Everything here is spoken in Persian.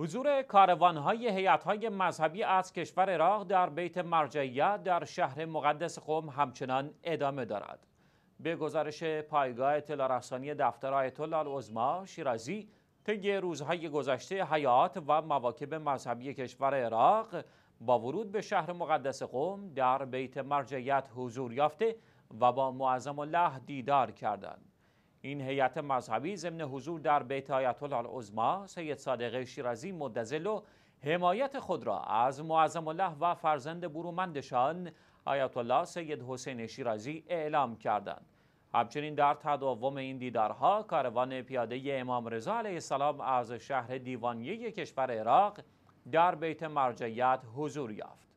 حضور کاروانهای هیئت‌های مذهبی از کشور عراق در بیت مرجعیت در شهر مقدس قم همچنان ادامه دارد. به گزارش پایگاه اطلاع رسانی دفتر آیت الله شیرازی طی روزهای گذشته حیات و مواکب مذهبی کشور عراق با ورود به شهر مقدس قم در بیت مرجعیت حضور یافته و با معظم الله دیدار کردند. این هیئت مذهبی ضمن حضور در بیت آیت العظما سید صادق شیرازی و حمایت خود را از معظم الله و فرزند برومندشان آیت الله سید حسین شیرازی اعلام کردند همچنین در تداوم این دیدارها کاروان پیاده امام رضا علیه السلام از شهر دیوانیه کشور عراق در بیت مرجعیت حضور یافت